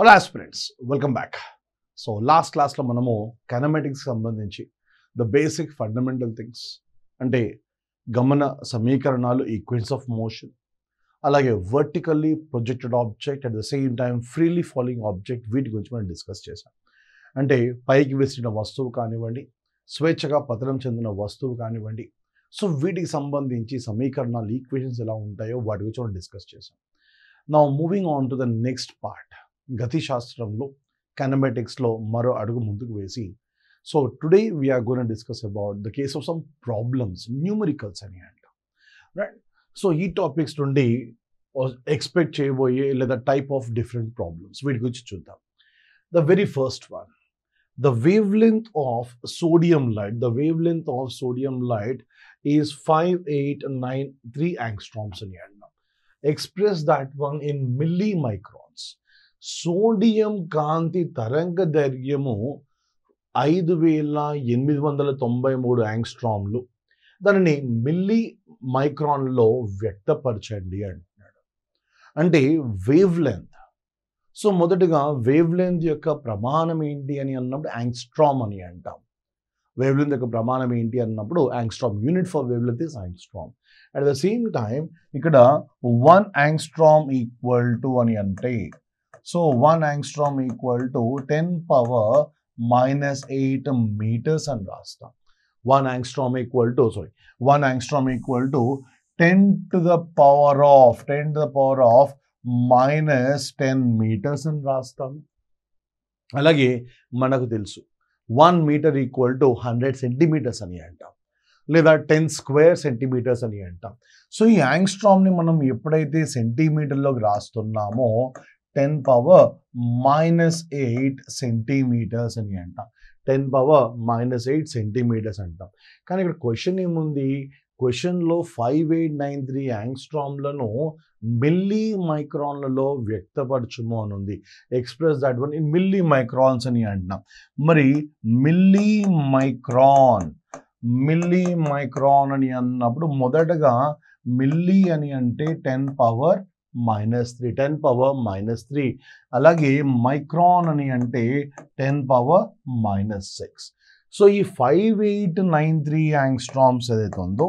Hello aspirants welcome back so last క్లాస్లో మనము కెనమెటిక్స్ సంబంధించి ద బేసిక్ ఫండమెంటల్ థింగ్స్ అంటే గమన సమీకరణాలు ఈక్వెన్స్ ఆఫ్ మోషన్ అలాగే vertically projected object at the same time freely falling object వీటి గురించి మనం డిస్కస్ చేశాం అంటే పైకి వేసిన వస్తువు కానివ్వండి స్వేచ్ఛగా పతనం చెందిన వస్తువు కానివ్వండి సో వీటికి సంబంధించి సమీకరణాలు ఈక్వేషన్స్ ఎలా ఉంటాయో వాటి గురించి మనం డిస్కస్ చేసాం నా moving on to the next part గతి శాస్త్రంలో కనమెటిక్స్లో మరో అడుగు ముందుకు వేసి so today we're gonna discuss about the case of some problems numericals అని అంటాం రైట్ సో ఈ టాపిక్స్ నుండి ఎక్స్పెక్ట్ చేయబోయే లేదా టైప్ ఆఫ్ డిఫరెంట్ ప్రాబ్లమ్స్ వీటి గురించి చూద్దాం the very first one the wavelength of sodium light, the wavelength of sodium light is 5893 angstroms in Yandam. Express that one in millimicrons. Sodium కాంతి తరంగ దైర్ఘ్యము ఐదు వేల ఎనిమిది వందల తొంభై మూడు యాంగ్స్ట్రామ్లు దానిని మిల్లీ మైక్రాన్లో వ్యక్తపరచండి అంటున్నాడు అంటే వేవ్ లెంత్ సో మొదటగా వేవ్ లెంత్ యొక్క ప్రమాణం ఏంటి అని అన్నప్పుడు యాంగ్స్ట్రామ్ అని అంటాం వేవ్ లెంత్ యొక్క ప్రమాణం ఏంటి అన్నప్పుడు angstrom unit for wavelength is angstrom at the same time ఇక్కడ వన్ యాంగ్స్ట్రామ్ ఈక్వల్ టు అని అంటే So 1 angstrom equal to 10 power minus 8 meters and rasta. 1 angstrom equal to, sorry, 1 angstrom equal to 10 to the power of, 10 to the power of minus 10 meters and rasta. అలాగే మనకు తెలుసు one metre equal to hundred centimetres అని అంటాం లేదా ten square centimetres అని అంటాం so ఈ యాంగ్స్ట్రామ్ని మనం ఎప్పుడైతే సెంటీమీటర్లోకి రాస్తున్నామో ten power minus eight centimetres అని అంటాం ten power minus eight centimetres అంటాం కానీ ఇక్కడ క్వశ్చన్ ఏముంది క్వశ్చన్లో ఫైవ్ ఎయిట్ నైన్ త్రీ యాంగ్స్ట్రామ్లను మిల్లీ మైక్రాన్లలో వ్యక్తపరచము అని ఉంది express that one in millimicrons అని అంటున్నాం మరి మిల్లీ మైక్రాన్ మిల్లీ మైక్రాన్ అని అన్నప్పుడు మొదటగా మిల్లీ అని అంటే ten power minus three ten power minus three అలాగే మైక్రాన్ అని అంటే ten power minus six so ఈ five eight nine three angstroms ఏదైతే ఉందో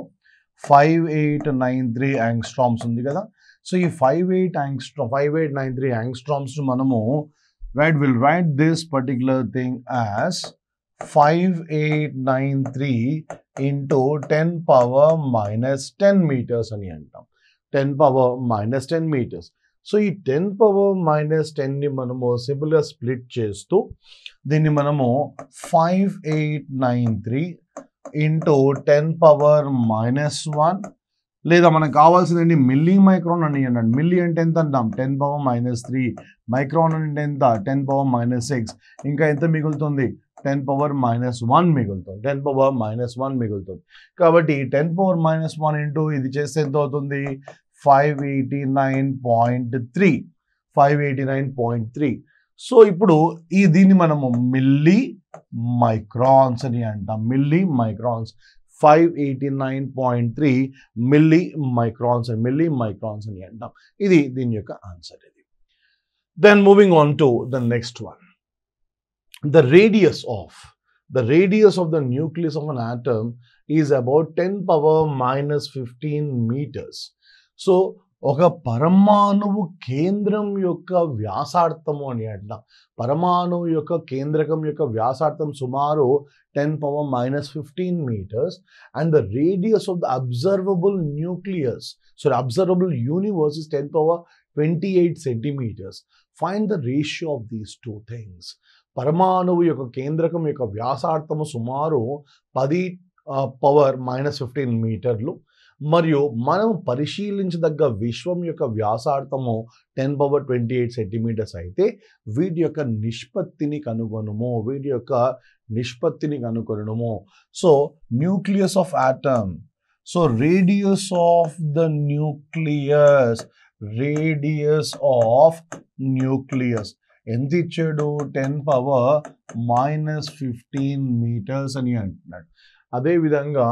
five eight nine three angstroms ఉంది కదా సో ఈ five eight angstrom five eight nine three angstroms మనము right will write this particular thing as five eight nine three into ten power minus ten metres అని అంటాం ten power minus ten metres so ఈ ten power minus టెన్ని మనము సింపుల్గా split చేస్తూ దీన్ని మనము five eight nine three into ten power minus one లేదా మనకు కావాల్సిందండి మిల్లీ మైక్రాన్ అని అన్నాడు మిల్లీ అంటే ఎంత అంటాం ten power minus three micron అంటే ఎంత టెన్ పవర్ మైనస్ సిక్స్ ఇంకా ఎంత మిగులుతుంది టెన్ పవర్ మైనస్ వన్ మిగులుతుంది టెన్ పవర్ మైనస్ వన్ మిగులుతుంది కాబట్టి ten power minus one into ఇది చేస్తే ఎంత అవుతుంది five eighty nine point three five eighty nine point three so ఇప్పుడు ఈ దీన్ని మనము మిల్లీ మైక్రాన్స్ అని అంటాం millimicrons five eighty nine point three millimicrons అని మిల్లీ మైక్రాన్స్ అని అంటాం ఇది దీని యొక్క ఆన్సర్ ఇది then moving on to the next one the radius of the radius of the nucleus of an atom is about 10 power minus 15 meters. So, oka paramanu kendram yoka vyasartham on yadna. Paramanu yoka kendrakam yoka vyasartham sumaro 10 power minus 15 meters. And the radius of the observable nucleus, so observable universe is 10 power 28 centimeters. Find the ratio of these two things. పరమాణువు యొక్క కేంద్రకం యొక్క వ్యాసార్థము సుమారు పది power minus fifteen మీటర్లు మరియు మనం పరిశీలించదగ్గ విశ్వం యొక్క వ్యాసార్థము ten power twenty eight centimetres అయితే వీటి యొక్క నిష్పత్తిని కనుగొనము వీటి యొక్క నిష్పత్తిని కనుగొనము so nucleus of atom so radius of the nucleus radius of nucleus ఎంత ఇచ్చాడు ten power minus fifteen metres అని అంటున్నాడు అదేవిధంగా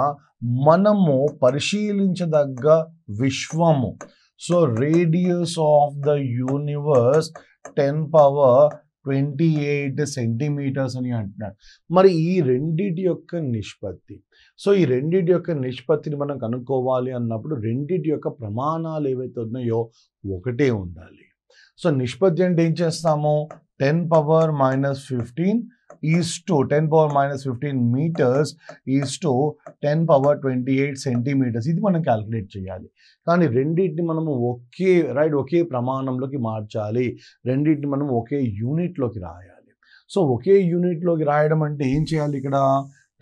మనము పరిశీలించదగ్గ విశ్వము so radius of the universe ten power twenty eight centimetres అని అంటున్నాడు మరి ఈ రెండిటి యొక్క నిష్పత్తి సో ఈ రెండిటి యొక్క నిష్పత్తిని మనం కనుక్కోవాలి అన్నప్పుడు రెండిటి యొక్క ప్రమాణాలు ఏవైతే ఉన్నాయో ఒకటే ఉండాలి సో నిష్పత్తి అంటే ఏం చేస్తాము ten power minus fifteen is to ten power minus fifteen metres is to ten power twenty eight centimetres ఇది మనం క్యాలిక్యులేట్ చేయాలి కానీ రెండింటిని మనము ఒకే రైట్ ఒకే ప్రమాణంలోకి మార్చాలి రెండింటిని మనం ఒకే యూనిట్లోకి రాయాలి సో ఒకే యూనిట్లోకి రాయడం అంటే ఏం చేయాలి ఇక్కడ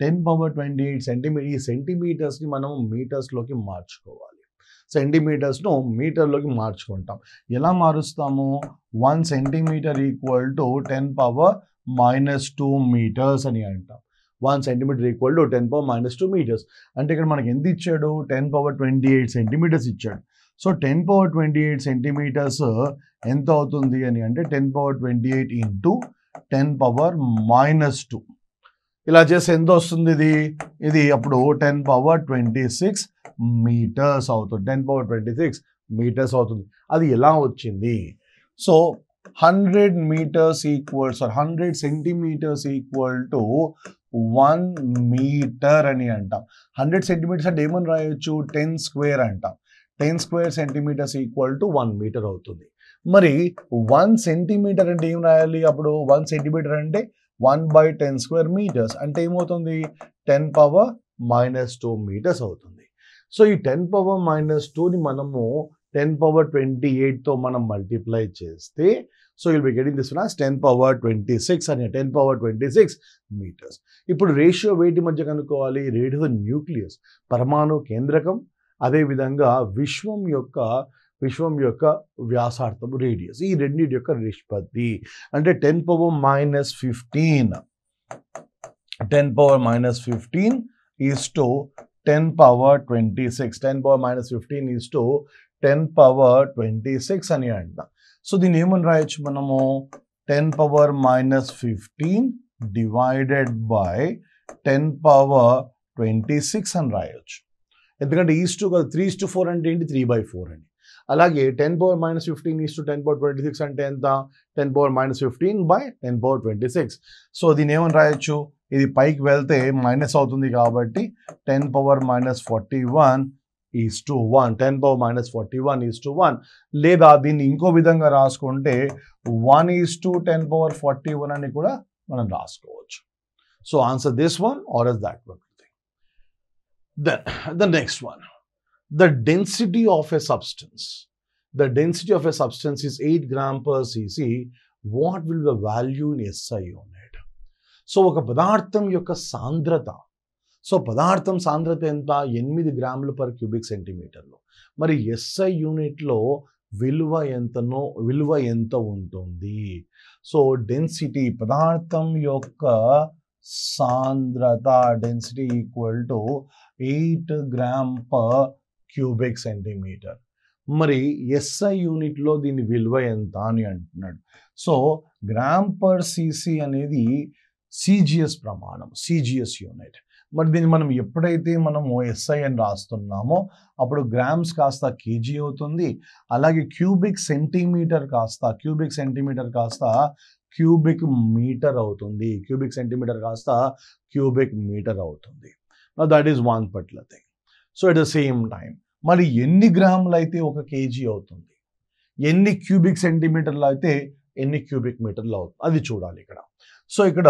ten power twenty eight centimetre ఈ సెంటీమీటర్స్ని మనం మీటర్స్లోకి మార్చుకోవాలి సెంటీమీటర్స్ను మీటర్లోకి మార్చుకుంటాం ఎలా మారుస్తాము one centimetre equal to ten power minus two metres అని అంటాం one centimetre equal to ten power minus two metres అంటే ఇక్కడ మనకి ఎంత ఇచ్చాడు ten power twenty eight centimetres ఇచ్చాడు so ten power twenty eight centimetres ఎంత అవుతుంది అని అంటే ten power twenty eight into ten power minus two ఇలా చేస్తే ఎంత వస్తుంది ఇది ఇది అప్పుడు ten power twenty six metres అవుతుంది ten power twenty six metres అవుతుంది అది ఎలా వచ్చింది so hundred metres equal sir hundred centimetres equal to one metre అని అంటాం హండ్రెడ్ సెంటీమీటర్స్ అంటే ఏమని రాయొచ్చు టెన్ స్క్వేర్ అంటాం ten square centimetres equal to one metre అవుతుంది మరి వన్ సెంటీమీటర్ అంటే ఏం రాయాలి అప్పుడు వన్ సెంటీమీటర్ అంటే one by ten square metres అంటే ఏమవుతుంది ten power minus two metres అవుతుంది సో ఈ టెన్ పవర్ మైనస్ టూని మనము టెన్ పవర్ ట్వంటీ ఎయిట్తో మనం మల్టిప్లై చేస్తే so I'll be getting this plus ten power twenty six అని ten power twenty six metres ఇప్పుడు రేషియో వేటి మధ్య కనుక్కోవాలి రేట్ న్యూక్లియస్ పరమాణు కేంద్రకం అదేవిధంగా విశ్వం యొక్క విశ్వం యొక్క వ్యాసార్థం రేడియస్ ఈ రెండింటి యొక్క నిష్పత్తి అంటే ten power minus fifteen ten power minus fifteen is to ten power twenty six ten power minus fifteen is to ten power twenty six అని అంటాం సో దీన్ని ఏమని రాయొచ్చు మనము ten power minus fifteen divided by ten power twenty six అని రాయొచ్చు ఎందుకంటే is to కదా త్రీ టు ఫోర్ అంటే ఏంటి త్రీ బై ఫోర్ అని అలాగే ten power minus fifteen is to ten power twenty six అంటే ఎంత ten power minus fifteen by ten power twenty six so దీని ఏమని రాయొచ్చు ఇది పైకి వెళ్తే మైనస్ అవుతుంది కాబట్టి ten power minus forty one is to one ten power minus forty one is to one లేదా దీన్ని ఇంకో విధంగా రాసుకుంటే one is to ten power forty one అని కూడా మనం రాసుకోవచ్చు so answer this one or is that one thing then the next one the density of a substance the density of a substance is eight gram per cc. What will the value in SI unit? So ఒక పదార్థం యొక్క సాంద్రత so పదార్థం సాంద్రత ఎంత ఎనిమిది గ్రాములు per cubic సెంటీమీటర్లు మరి ఎస్ఐ యూనిట్లో విలువ ఎంతనో విలువ ఎంత ఉంటుంది సో డెన్సిటీ పదార్థం యొక్క సాంద్రత density equal to eight gram per cubic centimetre మరి ఎస్ఐ యూనిట్లో దీని విలువ ఎంత అని అంటున్నాడు సో గ్రామ్ పర్ సిసి అనేది సిజిఎస్ ప్రమాణం సిజిఎస్ యూనిట్ మరి దీన్ని మనం ఎప్పుడైతే మనం ఎస్ఐ అని రాస్తున్నామో అప్పుడు గ్రామ్స్ కాస్త కేజీ అవుతుంది అలాగే క్యూబిక్ సెంటీమీటర్ కాస్త క్యూబిక్ సెంటీమీటర్ కాస్త క్యూబిక్ మీటర్ అవుతుంది క్యూబిక్ సెంటీమీటర్ కాస్త క్యూబిక్ మీటర్ అవుతుంది దట్ ఈస్ వన్ పట్ల thing so at the same time మరి ఎన్ని గ్రాములు అయితే ఒక కేజీ అవుతుంది ఎన్ని క్యూబిక్ సెంటీమీటర్లు అయితే ఎన్ని క్యూబిక్ మీటర్లు అవుతుంది అది చూడాలి ఇక్కడ సో ఇక్కడ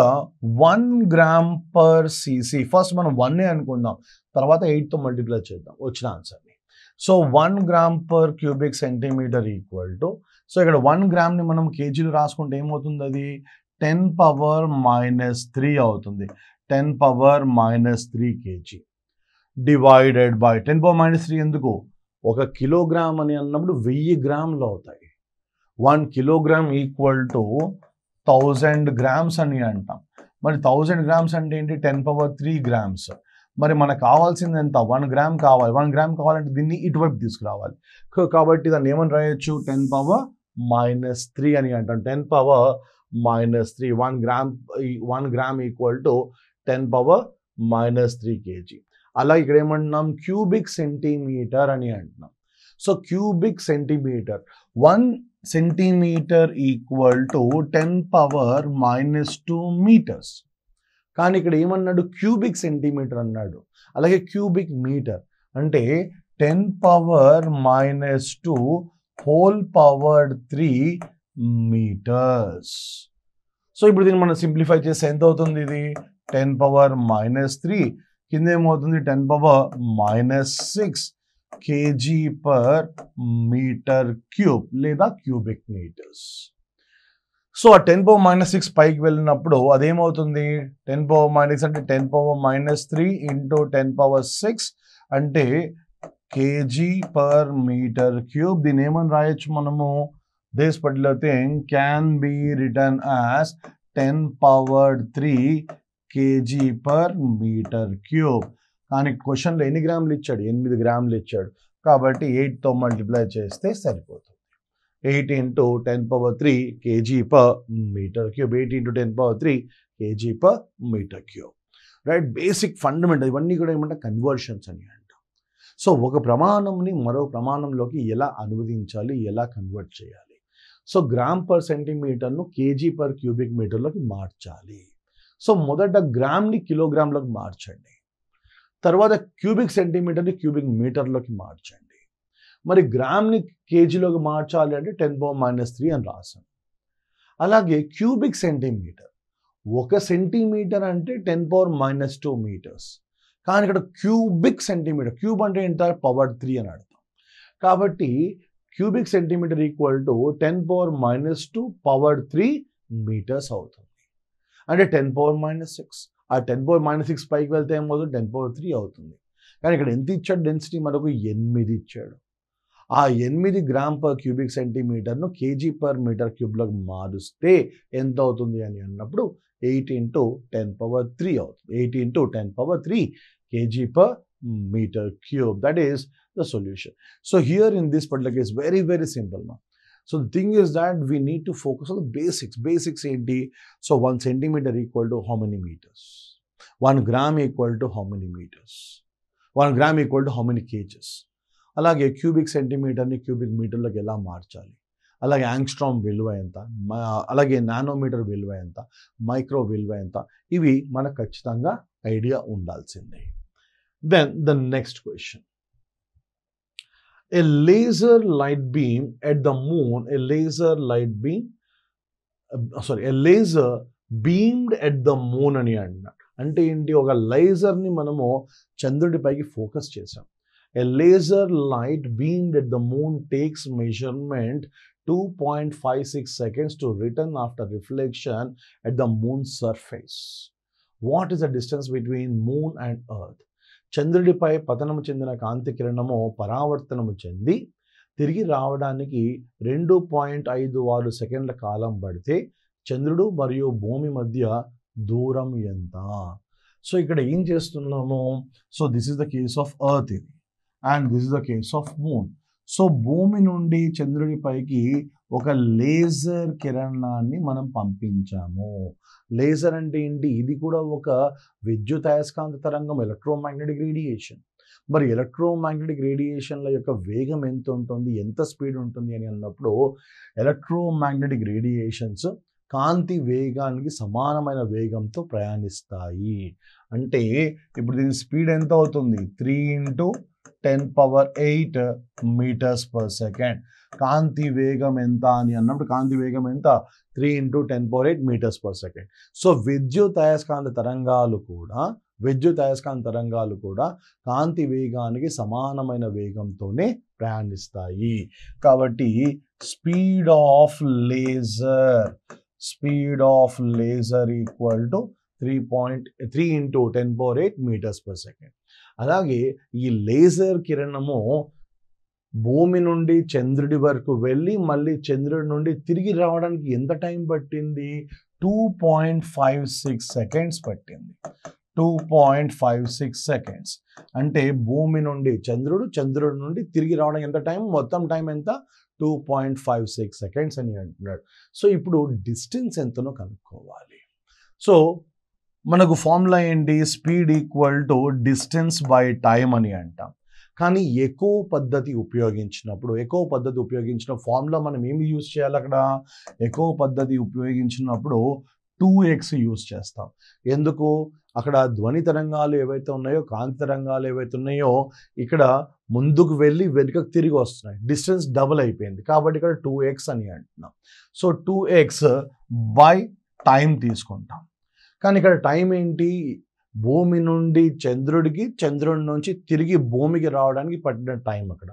one gram per CC first మనం వన్నే అనుకుందాం తర్వాత ఎయిట్తో మల్టిప్లై చేద్దాం వచ్చిన ఆన్సర్ని so one gram per cubic centimetre equal to so ఇక్కడ వన్ గ్రామ్ని మనం కేజీలు రాసుకుంటే ఏమవుతుంది అది టెన్ పవర్ మైనస్ త్రీ అవుతుంది ten power minus three KG divided by ten power minus three ఎందుకు ఒక కిలోగ్రామ్ అని అన్నప్పుడు వెయ్యి గ్రాములు అవుతాయి one kilogram equal to thousand grams అని అంటాం మరి థౌజండ్ గ్రామ్స్ అంటే ఏంటి టెన్ పవర్ త్రీ గ్రామ్స్ మరి మనకు కావాల్సింది ఎంత వన్ గ్రామ్ కావాలి వన్ గ్రామ్ కావాలంటే దీన్ని ఇటువైపు తీసుకురావాలి కాబట్టి దాన్ని ఏమని రాయొచ్చు టెన్ పవర్ మైనస్ త్రీ అని అంటాం ten power minus three one gram one gram equal to ten power minus three KG అలా ఇక్కడ ఏమంటున్నాం క్యూబిక్ సెంటీమీటర్ అని అంటున్నాం so cubic centimetre one centimetre equal to ten power minus two metres కానీ ఇక్కడ ఏమన్నాడు క్యూబిక్ సెంటీమీటర్ అన్నాడు అలాగే క్యూబిక్ మీటర్ అంటే ten power minus two whole power three metres so ఇప్పుడు దీన్ని మనం సింప్లిఫై చేస్తే ఎంత అవుతుంది ఇది టెన్ పవర్ మైనస్ త్రీ కింద ఏమవుతుంది ten power minus six KG per metre cube లేదా క్యూబిక్ మీటర్స్ సో ఆ టెన్ పవర్ మైనస్ సిక్స్ పైకి వెళ్ళినప్పుడు అదేమవుతుంది టెన్ పవర్ మైనస్ అంటే ten power minus three into ten power six అంటే కేజీ పర్ మీటర్ క్యూబ్ దీని ఏమని రాయొచ్చు మనము this particular thing can be written as ten power three KG per metre cube కానీ క్వశ్చన్లో ఎన్ని గ్రాములు ఇచ్చాడు ఎనిమిది గ్రాములు ఇచ్చాడు కాబట్టి ఎయిట్తో మల్టిప్లై చేస్తే సరిపోతుంది eight into ten power three KG per metre cube eight into ten power three KG per metre cube right basic fundamental ఇవన్నీ కూడా ఏమంటే కన్వర్షన్స్ అని అంటాం సో ఒక ప్రమాణంని మరో ప్రమాణంలోకి ఎలా అనువదించాలి ఎలా కన్వర్ట్ చేయాలి సో గ్రామ్ పర్ సెంటీమీటర్ను కేజీ పర్ క్యూబిక్ మీటర్లోకి మార్చాలి సో మొదట గ్రామ్ని కిలోగ్రామ్లోకి మార్చండి తర్వాత క్యూబిక్ సెంటీమీటర్ని క్యూబిక్ మీటర్లోకి మార్చండి మరి గ్రామ్ని కేజీలోకి మార్చాలి అంటే టెన్ పవర్ మైనస్ త్రీ అని రాశాను అలాగే క్యూబిక్ సెంటీమీటర్ ఒక సెంటీమీటర్ అంటే ten power minus two metres కానీ ఇక్కడ క్యూబిక్ సెంటీమీటర్ క్యూబ్ అంటే ఏంట పవర్ త్రీ అని అర్థం కాబట్టి cubic centimetre equal to ten power minus two power three metres అవుతుంది అంటే టెన్ పవర్ మైనస్ సిక్స్ ఆ టెన్ పవర్ మైనస్ సిక్స్ పైకి వెళ్తే ఏమవుతుంది టెన్ పవర్ త్రీ అవుతుంది కానీ ఇక్కడ ఎంత ఇచ్చాడు డెన్సిటీ మనకు ఎనిమిది ఇచ్చాడు ఆ ఎనిమిది గ్రామ్ పర్ క్యూబిక్ సెంటీమీటర్ను కేజీ పర్ మీటర్ క్యూబ్లో మారుస్తే ఎంత అవుతుంది అని అన్నప్పుడు eight into ten power three అవుతుంది eight into ten power three KG per metre cube that is the solution so here in this particular case very very simple మా so thing is that we need to focus on the basics basics ఏంటి so one centimetre equal to how many metres one gram equal to how many metres one gram equal to how many KGs అలాగే cubic సెంటీమీటర్ని cubic మీటర్లకు ఎలా మార్చాలి అలాగే angstrom విలువ ఎంత అలాగే నానోమీటర్ విలువ ఎంత మైక్రో విలువ ఎంత ఇవి మనకు ఖచ్చితంగా ఐడియా ఉండాల్సిందే then the next question a laser light beam at the moon, a laser light beam, uh, sorry, a laser beamed at the moon అని అన్నాడు అంటే ఏంటి ఒక లేజర్ని మనము చంద్రుడిపైకి focus చేసాం A laser light beamed at the moon takes measurement 2.56 seconds to return after reflection at the moon's surface. What is the distance between moon and earth? చంద్రుడిపై పతనము చెందిన కాంతి కిరణము పరావర్తనము చెంది తిరిగి రావడానికి రెండు పాయింట్ ఐదు ఆరు సెకండ్ల కాలం పడితే చంద్రుడు మరియు భూమి మధ్య దూరం ఎంత సో ఇక్కడ ఏం చేస్తున్నాము so this is the case of earth ఇది and this is the case of moon so భూమి నుండి చంద్రుడి పైకి ఒక లేజర్ కిరణాన్ని మనం పంపించాము లేజర్ అంటే ఏంటి ఇది కూడా ఒక విద్యుత్ అయస్కాంత తరంగం ఎలక్ట్రోమాగ్నెటిక్ రేడియేషన్ మరి ఎలక్ట్రోమాగ్నెటిక్ రేడియేషన్ల యొక్క వేగం ఎంత ఉంటుంది ఎంత స్పీడ్ ఉంటుంది అని అన్నప్పుడు ఎలక్ట్రోమాగ్నెటిక్ రేడియేషన్స్ కాంతి వేగానికి సమానమైన వేగంతో ప్రయాణిస్తాయి అంటే ఇప్పుడు దీని స్పీడ్ ఎంత అవుతుంది three into ten power eight metres per second కాంతి వేగం ఎంత అని అన్నప్పుడు కాంతి వేగం ఎంత three into ten power eight metres per second so విద్యుత్ అయస్కాంత తరంగాలు కూడా విద్యుత్ అయస్కాంత తరంగాలు కూడా కాంతి వేగానికి సమానమైన వేగంతోనే ప్రయాణిస్తాయి కాబట్టి speed of laser speed of laser equal to three point three into ten power eight metres per second అలాగే ఈ లేజర్ కిరణము భూమి నుండి చంద్రుడి వరకు వెళ్ళి మళ్ళీ చంద్రుడి నుండి తిరిగి రావడానికి ఎంత టైం పట్టింది two point five six seconds పట్టింది two point five six seconds అంటే భూమి నుండి చంద్రుడు చంద్రుడి నుండి తిరిగి రావడానికి ఎంత టైం మొత్తం టైం ఎంత two point five six seconds అని అంటున్నాడు సో ఇప్పుడు డిస్టెన్స్ ఎంతనో కనుక్కోవాలి సో మనకు ఫార్ములా ఏంటి speed equal to distance by time అని అంటాం కానీ ఎక్కువ పద్ధతి ఉపయోగించినప్పుడు ఎక్కువ పద్ధతి ఉపయోగించిన ఫార్ములా మనం ఏమి యూజ్ చేయాలి అక్కడ ఎక్కువ పద్ధతి ఉపయోగించినప్పుడు టూ ఎక్స్ యూజ్ చేస్తాం ఎందుకు అక్కడ ధ్వని తరంగాలు ఏవైతే ఉన్నాయో కాంతి తరంగాలు ఏవైతే ఉన్నాయో ఇక్కడ ముందుకు వెళ్ళి వెనుకకు తిరిగి వస్తున్నాయి డిస్టెన్స్ డబుల్ అయిపోయింది కాబట్టి ఇక్కడ టూ ఎక్స్ అని అంటున్నాం so two x by time తీసుకుంటాం కానీ ఇక్కడ టైం ఏంటి భూమి నుండి చంద్రుడికి చంద్రుడి నుంచి తిరిగి భూమికి రావడానికి పట్టిన టైం అక్కడ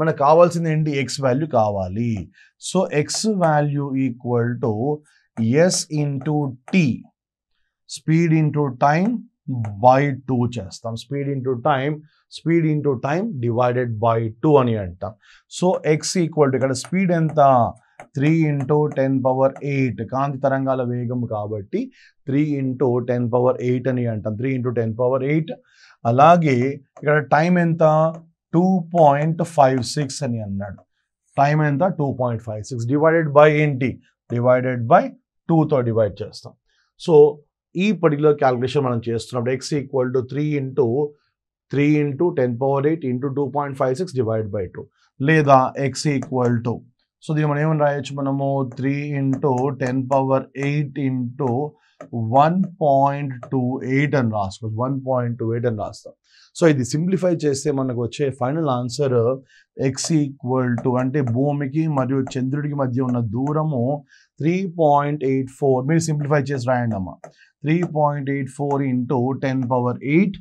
మనకు కావాల్సింది ఏంటి ఎక్స్ వాల్యూ కావాలి so x value equal to s into t speed into time by two చేస్తాం speed into time speed into time divided by two అని అంటాం సో ఎక్స్ ఈక్వల్ టు ఇక్కడ స్పీడ్ ఎంత three into ten power eight కాంతి తరంగాల వేగం కాబట్టి three into ten power eight అని అంటాం three into ten power eight అలాగే ఇక్కడ టైం ఎంత టూ పాయింట్ ఫైవ్ సిక్స్ అని అన్నాడు టైం ఎంత two point five six divided by ఏంటి డివైడెడ్ బై టూతో డివైడ్ చేస్తాం సో ఈ పర్టికులర్ క్యాలిక్యులేషన్ మనం చేస్తున్నప్పుడు x equal to three into three into ten power eight into two point five six divide by two లేదా x equal to so దీన్ని మనం ఏమని రాయొచ్చు మనము three into ten power eight into one point two eight అని రాసుకోవచ్చు one point two eight అని రాస్తాం సో ఇది సింప్లిఫై చేస్తే మనకు వచ్చే final answer x equal to అంటే భూమికి మరియు చంద్రుడికి మధ్య ఉన్న దూరము త్రీ పాయింట్ ఎయిట్ ఫోర్ మీరు సింప్లిఫై చేసి రాయండి అమ్మా three point eight four into ten power eight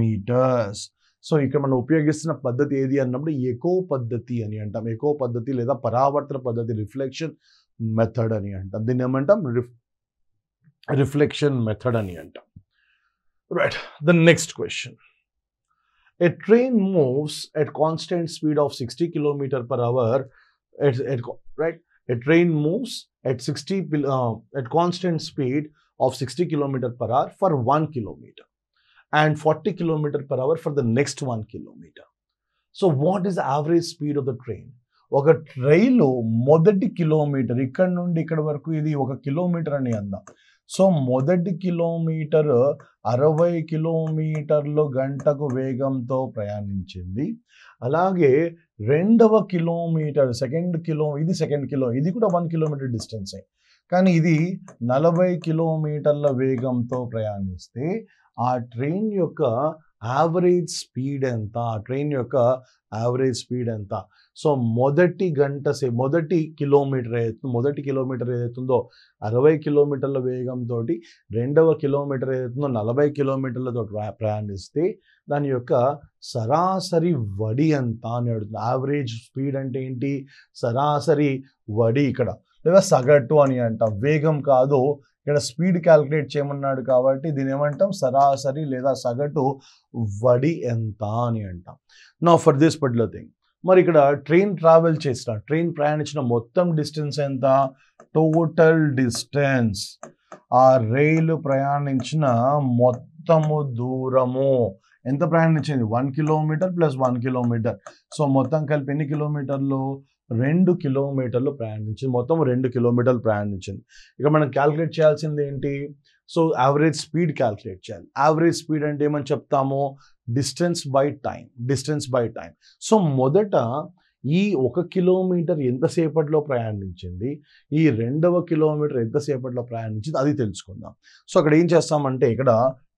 metres so ఇక్కడ మనం ఉపయోగించిన పద్ధతి ఏది అన్నప్పుడు эко పద్ధతి అని అంటాం эко పద్ధతి లేదా పరావర్తన పద్ధతి రిఫ్లెక్షన్ మెథడ్ అని అంట అందునేమంటం రిఫ్లెక్షన్ మెథడ్ అని అంట right the next question a train moves at constant speed of 60 kilometre per hour it's right a train moves at 60 at constant speed of 60 kilometre per hour for 1 kilometre and 40 km per hour for the next one kilometer. So what is the average speed of the train? ఒక train మొదటి kilometre ఇక్కడ నుండి ఇక్కడ వరకు ఇది ఒక kilometre అని అందాం సో మొదటి కిలోమీటర్ అరవై కిలోమీటర్లు గంటకు వేగంతో ప్రయాణించింది అలాగే రెండవ కిలోమీటర్ సెకండ్ కిలో ఇది సెకండ్ కిలో ఇది కూడా వన్ కిలోమీటర్ డిస్టెన్సే కానీ ఇది నలభై కిలోమీటర్ల వేగంతో ప్రయాణిస్తే ఆ ట్రైన్ యొక్క యావరేజ్ స్పీడ్ ఎంత ఆ ట్రైన్ యొక్క యావరేజ్ స్పీడ్ ఎంత సో మొదటి గంట సే మొదటి కిలోమీటర్ ఏదైతుందో మొదటి కిలోమీటర్ ఏదైతుందో అరవై కిలోమీటర్ల వేగంతో రెండవ కిలోమీటర్ ఏదైతుందో నలభై కిలోమీటర్లతో ప్రయాణిస్తే దాని యొక్క సరాసరి వడి ఎంత అని అడుగుతుంది యావరేజ్ స్పీడ్ అంటే ఏంటి సరాసరి వడి ఇక్కడ లేదా సగటు అని అంటాం వేగం కాదు ఇక్కడ స్పీడ్ క్యాలిక్యులేట్ చేయమన్నాడు కాబట్టి దీని ఏమంటాం సరాసరి లేదా సగటు వడి ఎంత అని అంటాం నా ఫర్ దిస్ పర్టిల థింగ్ మరి ఇక్కడ ట్రైన్ ట్రావెల్ చేసిన ట్రైన్ ప్రయాణించిన మొత్తం డిస్టెన్స్ ఎంత టోటల్ డిస్టెన్స్ ఆ రైలు ప్రయాణించిన మొత్తము దూరము ఎంత ప్రయాణించింది one kilometre plus one kilometre so మొత్తం కలిపి ఎన్ని కిలోమీటర్లు రెండు కిలోమీటర్లు ప్రయాణించింది మొత్తం రెండు కిలోమీటర్లు ప్రయాణించింది ఇక మనం క్యాల్కులేట్ చేయాల్సింది ఏంటి సో యావరేజ్ స్పీడ్ క్యాల్కులేట్ చేయాలి యావరేజ్ స్పీడ్ అంటే ఏమని చెప్తాము distance by time distance by time so మొదట ఈ ఒక కిలోమీటర్ ఎంతసేపట్లో ప్రయాణించింది ఈ రెండవ కిలోమీటర్ ఎంతసేపట్లో ప్రయాణించింది అది తెలుసుకుందాం సో అక్కడ ఏం చేస్తామంటే ఇక్కడ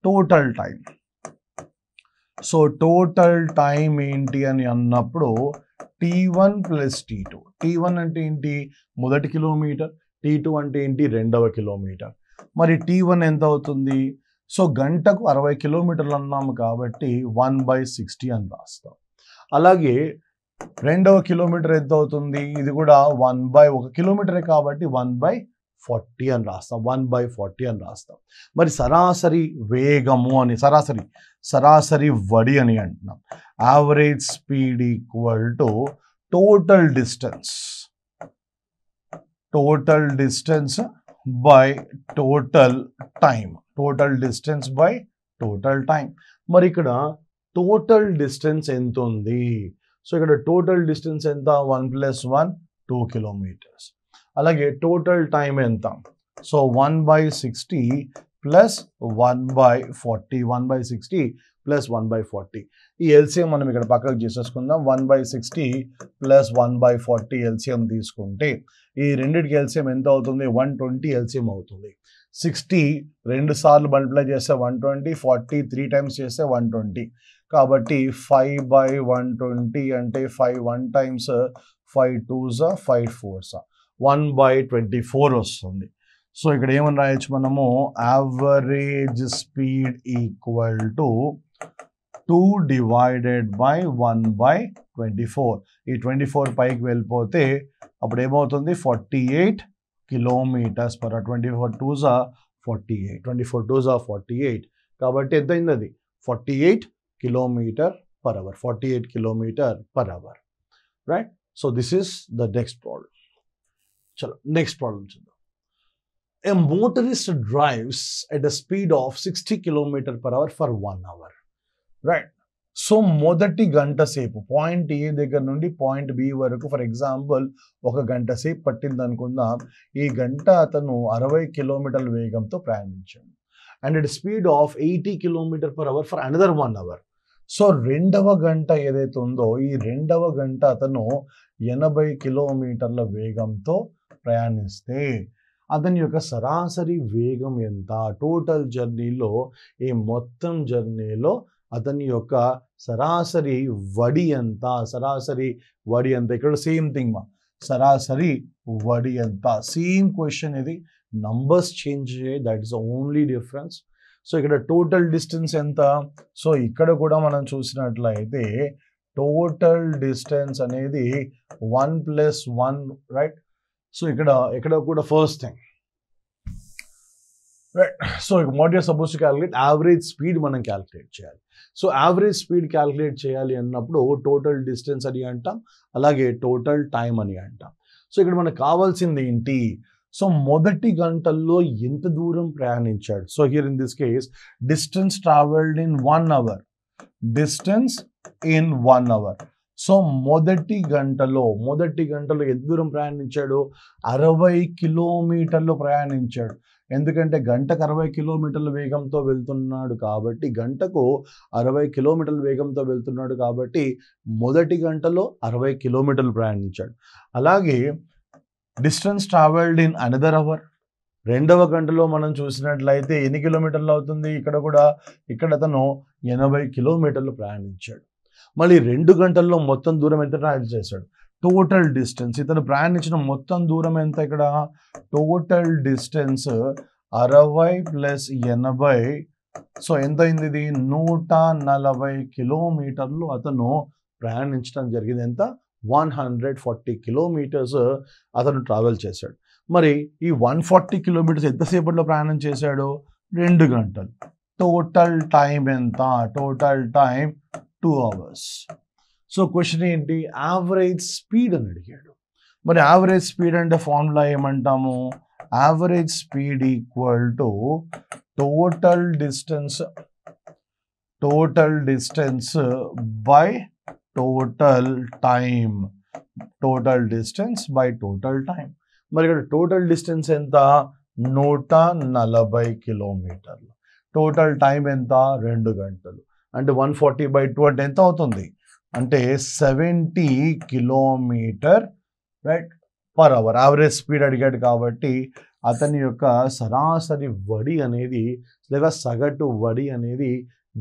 total time so total time ఏంటి అని అన్నప్పుడు t one plus t two t one అంటే ఏంటి మొదటి కిలోమీటర్ టీ టూ అంటే ఏంటి రెండవ కిలోమీటర్ మరి టీ వన్ ఎంత అవుతుంది సో గంటకు అరవై కిలోమీటర్లు అన్నాము కాబట్టి వన్ బై సిక్స్టీ అని రాస్తాం అలాగే రెండవ కిలోమీటర్ ఎంత అవుతుంది ఇది కూడా వన్ బై ఒక కిలోమీటరే కాబట్టి వన్ బై ఫార్టీ అని రాస్తాం వన్ బై ఫార్టీ అని రాస్తాం మరి సరాసరి వేగము అని సరాసరి సరాసరి వడి అని అంటున్నాం average speed equal to total distance total distance by total time total distance by total time మరి ఇక్కడ టోటల్ డిస్టెన్స్ ఎంత ఉంది సో ఇక్కడ టోటల్ డిస్టెన్స్ ఎంత one plus one two kilometres అలాగే టోటల్ టైం ఎంత so one by sixty plus one by forty one by sixty plus one by forty ఈ LCM మనం ఇక్కడ పక్కకు చేసేసుకుందాం one by sixty plus one by forty LCM తీసుకుంటే ఈ రెండిటికి ఎల్సిఎం ఎంత అవుతుంది వన్ ట్వంటీ ఎల్సిఎం అవుతుంది సిక్స్టీ రెండు సార్లు మల్టిప్లై చేస్తే one twenty forty three times చేస్తే వన్ ట్వంటీ కాబట్టి ఫైవ్ బై వన్ ట్వంటీ అంటే ఫైవ్ వన్ టైమ్స్ ఫైవ్ టూసా ఫైవ్ ఫోర్సా వన్ బై ట్వంటీ ఫోర్ వస్తుంది సో ఇక్కడ ఏమని రాయొచ్చు మనము average speed equal to two divided by one by twenty four ఈ ట్వంటీ ఫోర్ పైకి వెళ్ళిపోతే అప్పుడు ఏమవుతుంది forty eight kilometres per twenty four twos forty eight twenty four twos forty eight కాబట్టి ఎంత అయింది అది forty eight kilometre per hour forty eight kilometre per hour right so this is the next problem చలో next problem చూద్దాం a motorist drives at the speed of sixty kilometre per hour for one hour right so మొదటి గంట సేపు point A దగ్గర నుండి point B వరకు for example ఒక గంట సేపు పట్టింది అనుకుందాం ఈ గంట అతను అరవై కిలోమీటర్ల వేగంతో ప్రయాణించాడు and at speed of eighty kilometre per hour for another one hour so రెండవ గంట ఏదైతే ఉందో ఈ రెండవ గంట అతను ఎనభై కిలోమీటర్ల వేగంతో ప్రయాణిస్తే అతని యొక్క సరాసరి వేగం ఎంత టోటల్ జర్నీలో ఈ మొత్తం జర్నీలో అతని యొక్క సరాసరి వడి ఎంత సరాసరి వడి ఎంత ఇక్కడ సేమ్ థింగ్ మా సరాసరి వడి ఎంత సేమ్ క్వశ్చన్ ఇది numbers change that is only difference so ఇక్కడ టోటల్ డిస్టెన్స్ ఎంత సో ఇక్కడ కూడా మనం చూసినట్లయితే టోటల్ డిస్టెన్స్ అనేది one plus one right so ఇక్కడ ఇక్కడ కూడా ఫస్ట్ థింగ్ రైట్ సో ఇక మోడియర్ సపోజ్ క్యాలిక్యులేట్ యావరేజ్ స్పీడ్ మనం క్యాలిక్యులేట్ చేయాలి సో యావరేజ్ స్పీడ్ క్యాలిక్యులేట్ చేయాలి అన్నప్పుడు టోటల్ డిస్టెన్స్ అని అంటాం అలాగే టోటల్ టైం అని అంటాం సో ఇక్కడ మనకు కావాల్సింది ఏంటి సో మొదటి గంటల్లో ఎంత దూరం ప్రయాణించాడు so here in this case distance travelled in one hour distance in one hour so మొదటి గంటలో మొదటి గంటలో ఎంత దూరం ప్రయాణించాడు అరవై కిలోమీటర్లు ప్రయాణించాడు ఎందుకంటే గంటకు అరవై కిలోమీటర్ల వేగంతో వెళ్తున్నాడు కాబట్టి గంటకు అరవై కిలోమీటర్ల వేగంతో వెళ్తున్నాడు కాబట్టి మొదటి గంటలో అరవై కిలోమీటర్లు ప్రయాణించాడు అలాగే distance travelled in another hour రెండవ గంటలో మనం చూసినట్లయితే ఎన్ని కిలోమీటర్లు అవుతుంది ఇక్కడ కూడా ఇక్కడ అతను ఎనభై కిలోమీటర్లు ప్రయాణించాడు మళ్ళీ రెండు గంటల్లో మొత్తం దూరం ఎంత ట్రావెల్ చేశాడు టోటల్ డిస్టెన్స్ ఇతను ప్రయాణించిన మొత్తం దూరం ఎంత ఇక్కడ టోటల్ డిస్టెన్స్ అరవై ప్లస్ ఎనభై సో ఎంత అయింది ఇది నూట నలభై కిలోమీటర్లు అతను ప్రయాణించడం జరిగింది ఎంత వన్ హండ్రెడ్ ఫార్టీ కిలోమీటర్స్ అతను ట్రావెల్ చేశాడు మరి ఈ వన్ ఫార్టీ కిలోమీటర్స్ ఎంతసేపట్లో ప్రయాణం చేశాడు రెండు గంటలు టోటల్ టైం ఎంత total time two hours so question ఏంటి యావరేజ్ స్పీడ్ అని అడిగాడు మరి యావరేజ్ స్పీడ్ అంటే ఫార్ములా ఏమంటాము average speed equal to total distance total distance by total time total distance by total time మరి ఇక్కడ టోటల్ డిస్టెన్స్ ఎంత నూట నలభై కిలోమీటర్లు టోటల్ టైం ఎంత రెండు గంటలు అంటే వన్ ఫార్టీ బై టూ అంటే ఎంత అవుతుంది అంటే seventy kilometre right per hour average speed అడిగాడు కాబట్టి అతని యొక్క సరాసరి వడి అనేది లేదా సగటు వడి అనేది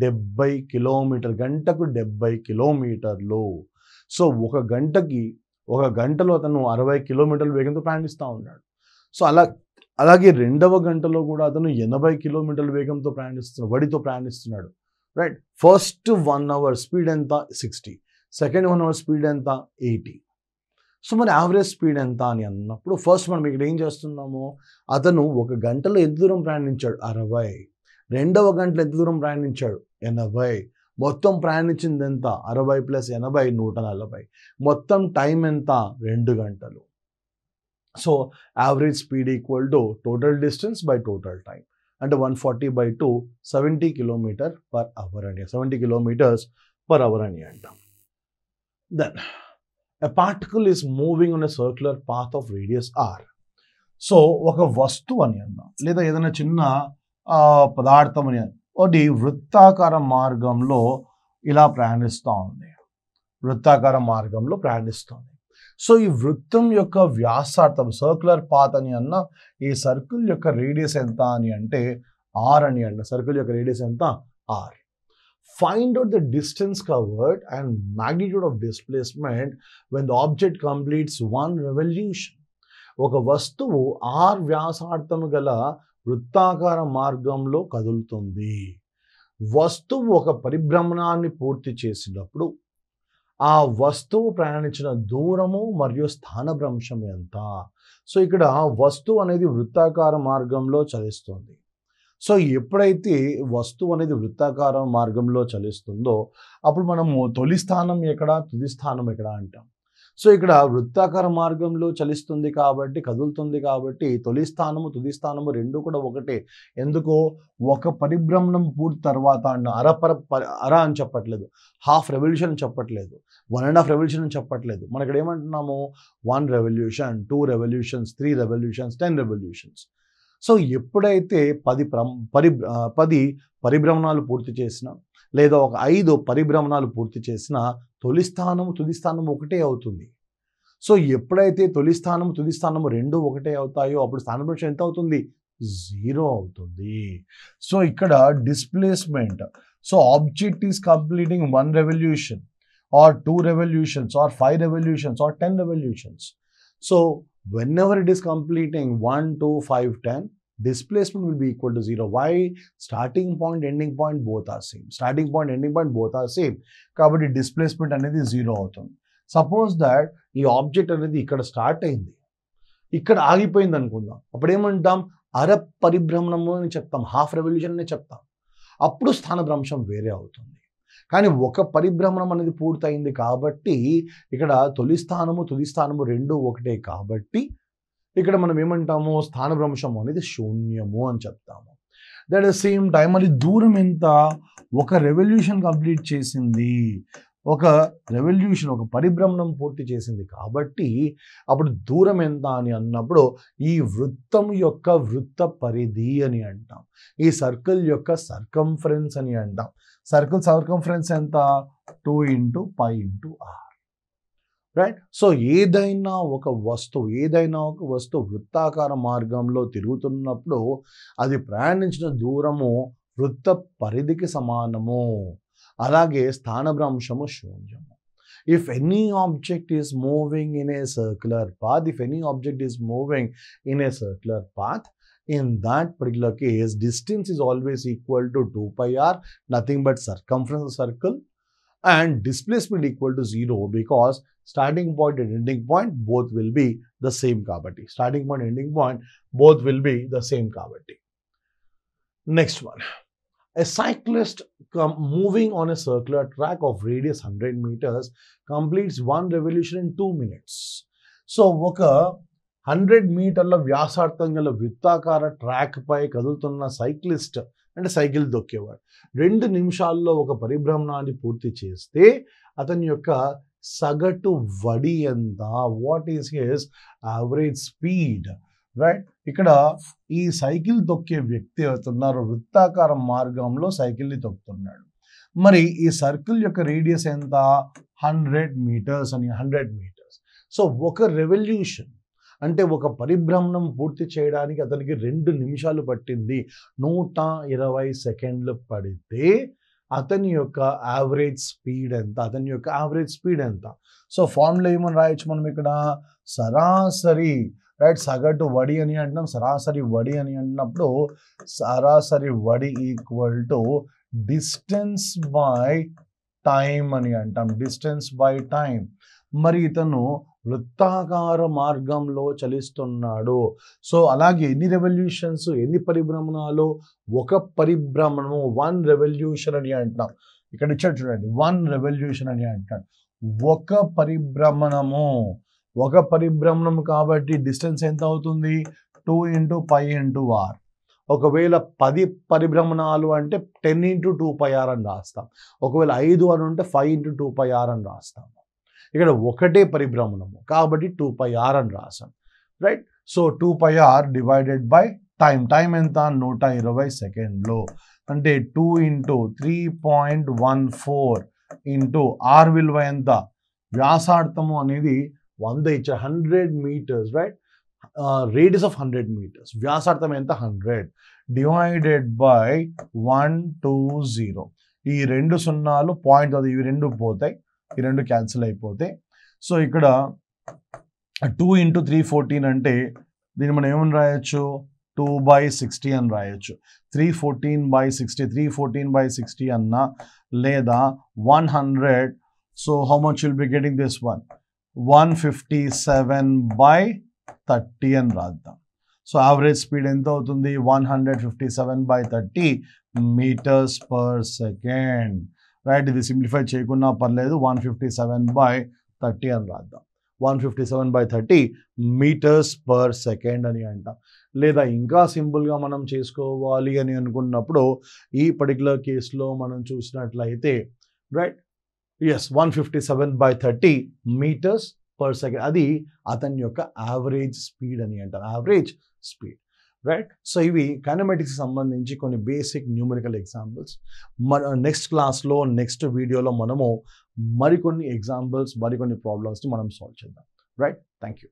డెబ్బై కిలోమీటర్ గంటకు డెబ్బై కిలోమీటర్లు సో ఒక గంటకి ఒక గంటలో అతను అరవై కిలోమీటర్ల వేగంతో ప్రయాణిస్తూ ఉన్నాడు సో అలా అలాగే రెండవ గంటలో కూడా అతను ఎనభై కిలోమీటర్ల వేగంతో ప్రయాణిస్తున్నాడు వడితో ప్రయాణిస్తున్నాడు right first one hour speed ఎంత sixty second one hour speed ఎంత ఎయిటీ సో మరి యావరేజ్ స్పీడ్ ఎంత అని అన్నప్పుడు ఫస్ట్ మనం ఇక్కడ ఏం చేస్తున్నాము అతను ఒక గంటలో ఎంత దూరం ప్రయాణించాడు అరవై రెండవ గంటలో ఎంత దూరం ప్రయాణించాడు ఎనభై మొత్తం ప్రయాణించింది ఎంత అరవై ప్లస్ ఎనభై నూట నలభై మొత్తం టైం ఎంత రెండు గంటలు so average speed equal to total distance by total time అంటే one forty by two seventy kilometre per hour అని సెవెంటీ కిలోమీటర్స్ పర్ అవర్ అని అంటాం then a particle is moving on a circular path of radius r so ఒక వస్తువు అని అన్నాం లేదా ఏదైనా చిన్న పదార్థం అని ఒకటి వృత్తాకార మార్గంలో ఇలా ప్రయాణిస్తూ ఉంది వృత్తాకార మార్గంలో ప్రయాణిస్తుంది సో ఈ వృత్తం యొక్క వ్యాసార్థం సర్క్యులర్ పాత్ అని అన్న ఈ సర్కిల్ యొక్క రేడియస్ ఎంత అని అంటే ఆర్ అని అన్న సర్కిల్ యొక్క రేడియస్ ఎంత r find out the distance covered and magnitude of displacement when the object completes one revolution ఒక వస్తువు ఆర్ వ్యాసార్థము గల వృత్తాకార మార్గంలో కదులుతుంది వస్తువు ఒక పరిభ్రమణాన్ని పూర్తి చేసినప్పుడు ఆ వస్తువు ప్రయాణించిన దూరము మరియు స్థానభ్రంశం ఎంత సో ఇక్కడ వస్తువు అనేది వృత్తాకార మార్గంలో చలిస్తుంది సో ఎప్పుడైతే వస్తువు అనేది వృత్తాకార మార్గంలో చలిస్తుందో అప్పుడు మనము తొలి స్థానం ఎక్కడ తుది స్థానం ఎక్కడ అంటాం సో ఇక్కడ వృత్తాకార మార్గంలో చలిస్తుంది కాబట్టి కదులుతుంది కాబట్టి తొలి స్థానము తుది స్థానము రెండు కూడా ఒకటే ఎందుకో ఒక పరిభ్రమణం పూర్తి తర్వాత అరపర అర అని చెప్పట్లేదు హాఫ్ రెవల్యూషన్ చెప్పట్లేదు వన్ అండ్ హాఫ్ రెవల్యూషన్ అని చెప్పట్లేదు మన ఇక్కడ ఏమంటున్నాము one revolution two revolutions three revolutions ten revolutions so ఎప్పుడైతే పది పరి పది పరిభ్రమణాలు పూర్తి చేసినా లేదా ఒక ఐదు పరిభ్రమణాలు పూర్తి చేసినా తొలి స్థానం తుది ఒకటే అవుతుంది సో ఎప్పుడైతే తొలి స్థానం తుది రెండు ఒకటే అవుతాయో అప్పుడు స్థానభ్రంశం ఎంత అవుతుంది జీరో అవుతుంది సో ఇక్కడ displacement so object is completing one revolution or two revolutions or five revolutions or ten revolutions so whenever it is completing one two five ten displacement will be equal to 0. Why? Starting point ending point both are same. Starting point ending point both are same. కాబట్టి displacement అనేది zero అవుతుంది suppose that ఈ object అనేది ఇక్కడ start అయింది ఇక్కడ ఆగిపోయింది అనుకుందాం అప్పుడు ఏమంటాం అర పరిభ్రమణము అని చెప్తాం హాఫ్ రెవల్యూషన్ అని చెప్తాం అప్పుడు స్థానభ్రంశం వేరే అవుతుంది కానీ ఒక పరిభ్రమణం అనేది పూర్తయింది కాబట్టి ఇక్కడ తొలి స్థానము తుది స్థానము రెండు ఒకటే కాబట్టి ఇక్కడ మనం ఏమంటాము స్థానభ్రంశము అనేది శూన్యము అని చెప్తాము దట్ ద సేమ్ టైం అది దూరం ఎంత ఒక రెవల్యూషన్ కంప్లీట్ చేసింది ఒక రెవల్యూషన్ ఒక పరిభ్రమణం పూర్తి చేసింది కాబట్టి అప్పుడు దూరం ఎంత అని అన్నప్పుడు ఈ వృత్తం యొక్క వృత్త పరిధి అని అంటాం ఈ సర్కిల్ యొక్క సర్కంఫరెన్స్ అని అంటాం సర్కిల్ సర్కంఫరెన్స్ ఎంత two into pi into r right so ఏదైనా ఒక వస్తువు ఏదైనా ఒక వస్తువు వృత్తాకార మార్గంలో తిరుగుతున్నప్పుడు అది ప్రయాణించిన దూరము వృత్త పరిధికి సమానము అలాగే స్థానభ్రంశము శూన్యము if any object is moving in a circular path if any object is moving in a circular path in that particular case distance is always equal to two pi r nothing but circumference circle and displacement equal to 0 because starting point and ending point both will be the same cavity. Starting point ending point both will be the same cavity. Next one. A cyclist moving on a circular track of radius 100 meters completes one revolution in 2 minutes. So, worker hundred మీటర్ల వ్యాసార్థం గల వృత్తాకార ట్రాక్పై కదులుతున్న cyclist అంటే cycle దొక్కేవాడు రెండు నిమిషాల్లో ఒక పరిభ్రమణాన్ని పూర్తి చేస్తే అతని యొక్క సగటు వడి ఎంత what is his average speed right ఇక్కడ ఈ సైకిల్ తొక్కే వ్యక్తి అవుతున్నారు వృత్తాకార మార్గంలో సైకిల్ని తొక్కుతున్నాడు మరి ఈ సర్కిల్ యొక్క రేడియస్ ఎంత హండ్రెడ్ మీటర్స్ అని హండ్రెడ్ మీటర్స్ సో ఒక రెవల్యూషన్ అంటే ఒక పరిభ్రమణం పూర్తి చేయడానికి అతనికి రెండు నిమిషాలు పట్టింది నూట ఇరవై సెకండ్లు పడితే అతని యొక్క యావరేజ్ స్పీడ్ ఎంత అతని యొక్క యావరేజ్ స్పీడ్ ఎంత సో ఫార్ములా ఏమని రాయొచ్చు మనం ఇక్కడ సరాసరి రైట్ సగటు వడి అని అంటున్నాం సరాసరి వడి అని అన్నప్పుడు సరాసరి వడి equal to distance by time అని అంటాం డిస్టెన్స్ బై టైం మరి ఇతను వృత్తాకార మార్గంలో చలిస్తున్నాడు సో అలాగే ఎన్ని రెవల్యూషన్స్ ఎన్ని పరిభ్రమణాలు ఒక పరిభ్రమణము వన్ రెవల్యూషన్ అని అంటున్నాం ఇక్కడ ఇచ్చాడు చూడండి వన్ రెవల్యూషన్ అని అంటున్నాడు ఒక పరిభ్రమణము ఒక పరిభ్రమణం కాబట్టి డిస్టెన్స్ ఎంత అవుతుంది two into pi into r ఒకవేళ పది పరిభ్రమణాలు అంటే ten into two pi r అని రాస్తాం ఒకవేళ ఐదు అని ఉంటే five into two pi r అని రాస్తాం ఇక్కడ ఒకటే పరిభ్రమణము కాబట్టి టూ పై ఆర్ అని రాశాం right so two pi r divided by time time ఎంత నూట ఇరవై సెకండ్లు అంటే two into three point one four into r విలువ ఎంత వ్యాసార్థము అనేది వంద ఇచ్చే hundred metres right radius of hundred metres వ్యాసార్థం ఎంత hundred divided by one two zero ఈ రెండు సున్నాలు పాయింట్ అది ఇవి రెండు పోతాయి ఈ రెండు క్యాన్సిల్ అయిపోతాయి సో ఇక్కడ టూ ఇంటూ త్రీ ఫోర్టీన్ అంటే దీన్ని మనం ఏమని రాయొచ్చు టూ బై సిక్స్టీ అని రాయొచ్చు three fourteen by sixty three fourteen by sixty అన్న లేదా one hundred so how much will be getting this one one fifty seven by thirty అని రాద్దాం సో యావరేజ్ స్పీడ్ ఎంత అవుతుంది one hundred fifty seven by thirty metres per second right ఇది simplify చేయకుండా పర్లేదు one fifty seven by thirty అని రాద్దాం one fifty seven by thirty metres per second అని అంటాం లేదా ఇంకా సింపుల్గా మనం చేసుకోవాలి అని అనుకున్నప్పుడు ఈ పర్టికులర్ కేసులో మనం చూసినట్లయితే right yes one fifty seven by thirty metres per second అది అతని యొక్క యావరేజ్ స్పీడ్ అని అంటారు యావరేజ్ స్పీడ్ రైట్ సో ఇవి కైనమెటిక్స్ సంబంధించి కొన్ని బేసిక్ న్యూమరికల్ ఎగ్జాంపుల్స్ మన నెక్స్ట్ క్లాస్లో నెక్స్ట్ వీడియోలో మనము మరికొన్ని ఎగ్జాంపుల్స్ మరికొన్ని ప్రాబ్లమ్స్ని మనం సాల్వ్ చేద్దాం రైట్ థ్యాంక్ యూ